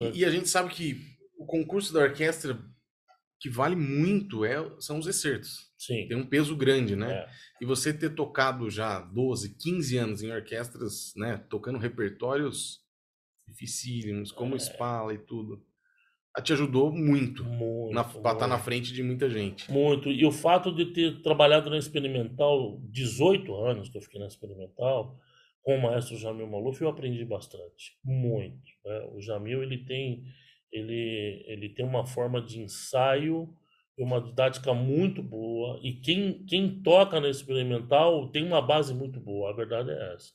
É. E, a gente sabe que o concurso da orquestra que vale muito é, são os excertos. Sim. Tem um peso grande, né? É. E você ter tocado já 12, 15 anos em orquestras, né? Tocando repertórios dificílimos, como é. Spala e tudo. Te ajudou muito, muito tá na, estar na frente de muita gente. Muito. E o fato de ter trabalhado na experimental 18 anos que eu fiquei na experimental, com o maestro Jamil Maluf eu aprendi bastante, muito. Né? O Jamil ele tem ele ele tem uma forma de ensaio e uma didática muito boa e quem quem toca na experimental tem uma base muito boa. A verdade é essa.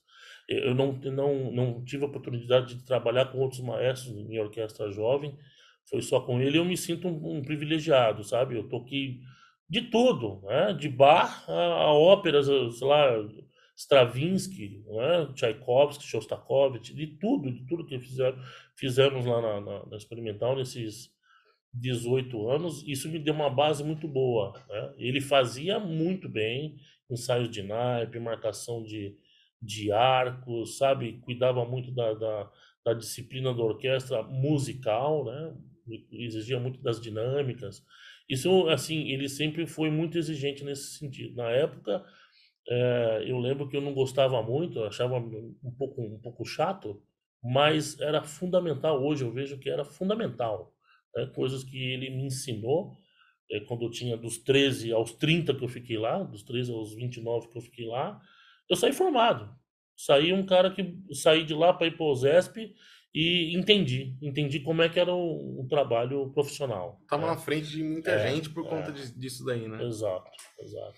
Eu não não não tive a oportunidade de trabalhar com outros maestros em orquestra jovem, foi só com ele. Eu me sinto um, um privilegiado, sabe? Eu toquei de tudo, né? De bar a, a óperas, sei lá, Stravinsky, né? Tchaikovsky, Shostakovich, de tudo, de tudo que fizeram, fizemos lá na, na, na, Experimental nesses 18 anos, isso me deu uma base muito boa. Né? Ele fazia muito bem ensaios de naipe, marcação de, de arcos, sabe? Cuidava muito da, da, da disciplina da orquestra musical, né? exigia muito das dinâmicas. Isso, assim, ele sempre foi muito exigente nesse sentido. Na época, é, eu lembro que eu não gostava muito, eu achava um pouco, um pouco chato, mas era fundamental. Hoje eu vejo que era fundamental. Né? Coisas que ele me ensinou é, quando eu tinha dos 13 aos 30 que eu fiquei lá, dos 13 aos 29 que eu fiquei lá, eu saí formado. Saí um cara que saí de lá para ir para o ZESP e entendi, entendi como é que era o, o trabalho profissional. Estava né. na frente de muita é, gente por é, conta disso daí, né? Exato, exato.